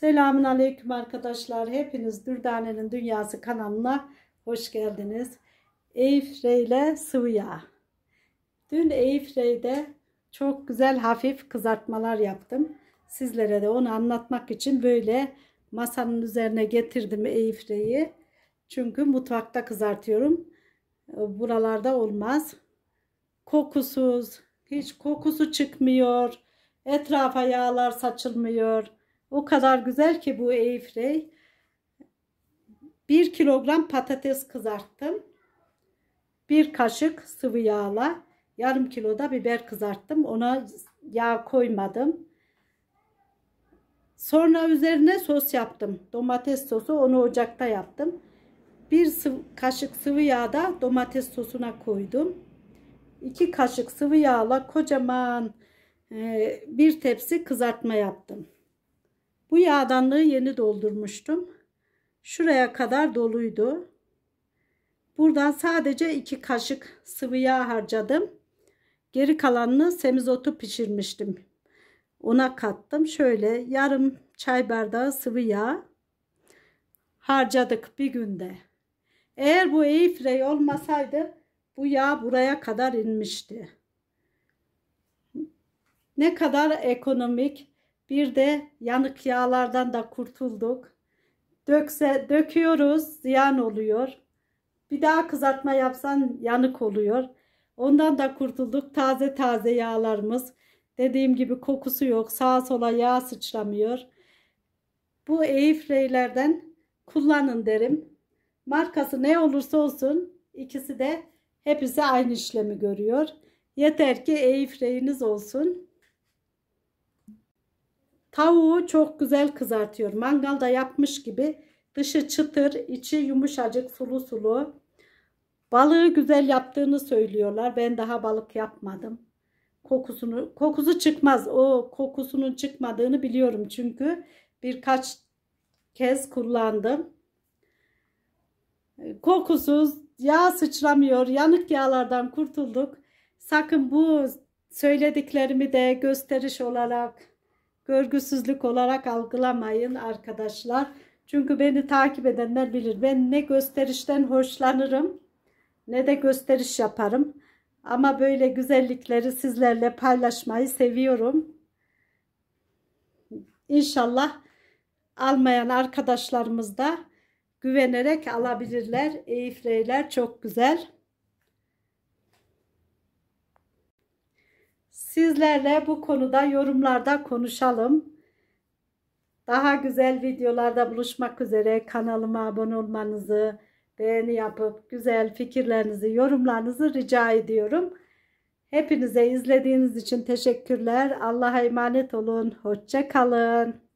Selamun Aleyküm arkadaşlar. Hepiniz Dürdane'nin Dünyası kanalına hoş geldiniz. Eyfre ile sıvı yağ. Dün Eyfre'de çok güzel hafif kızartmalar yaptım. Sizlere de onu anlatmak için böyle masanın üzerine getirdim Eyfre'yi. Çünkü mutfakta kızartıyorum. Buralarda olmaz. Kokusuz, hiç kokusu çıkmıyor. Etrafa yağlar saçılmıyor o kadar güzel ki bu Eyfrey. 1 kilogram patates kızarttım. 1 kaşık sıvı yağla yarım kiloda biber kızarttım. Ona yağ koymadım. Sonra üzerine sos yaptım. Domates sosu onu ocakta yaptım. Bir kaşık sıvı yağda domates sosuna koydum. 2 kaşık sıvı yağla kocaman e, bir tepsi kızartma yaptım. Bu yağdanlığı yeni doldurmuştum. Şuraya kadar doluydu. Buradan sadece 2 kaşık sıvı yağ harcadım. Geri kalanını semizotu pişirmiştim. Ona kattım. Şöyle yarım çay bardağı sıvı yağ harcadık bir günde. Eğer bu airfryer olmasaydı bu yağ buraya kadar inmişti. Ne kadar ekonomik, bir de yanık yağlardan da kurtulduk. Dökse, döküyoruz ziyan oluyor. Bir daha kızartma yapsan yanık oluyor. Ondan da kurtulduk. Taze taze yağlarımız. Dediğim gibi kokusu yok. Sağa sola yağ sıçramıyor. Bu Eifreylerden kullanın derim. Markası ne olursa olsun ikisi de hepsi aynı işlemi görüyor. Yeter ki Eifreyiniz olsun. Tavuğu çok güzel kızartıyor. Mangalda yapmış gibi. Dışı çıtır, içi yumuşacık, sulu sulu. Balığı güzel yaptığını söylüyorlar. Ben daha balık yapmadım. Kokusunu, kokusu çıkmaz. O kokusunun çıkmadığını biliyorum çünkü birkaç kez kullandım. Kokusuz, yağ sıçramıyor. Yanık yağlardan kurtulduk. Sakın bu söylediklerimi de gösteriş olarak Görgüsüzlük olarak algılamayın arkadaşlar. Çünkü beni takip edenler bilir. Ben ne gösterişten hoşlanırım ne de gösteriş yaparım. Ama böyle güzellikleri sizlerle paylaşmayı seviyorum. İnşallah almayan arkadaşlarımız da güvenerek alabilirler. Eyifreyler çok güzel. Sizlerle bu konuda yorumlarda konuşalım. Daha güzel videolarda buluşmak üzere kanalıma abone olmanızı, beğeni yapıp güzel fikirlerinizi, yorumlarınızı rica ediyorum. Hepinize izlediğiniz için teşekkürler. Allah'a emanet olun. Hoşça kalın.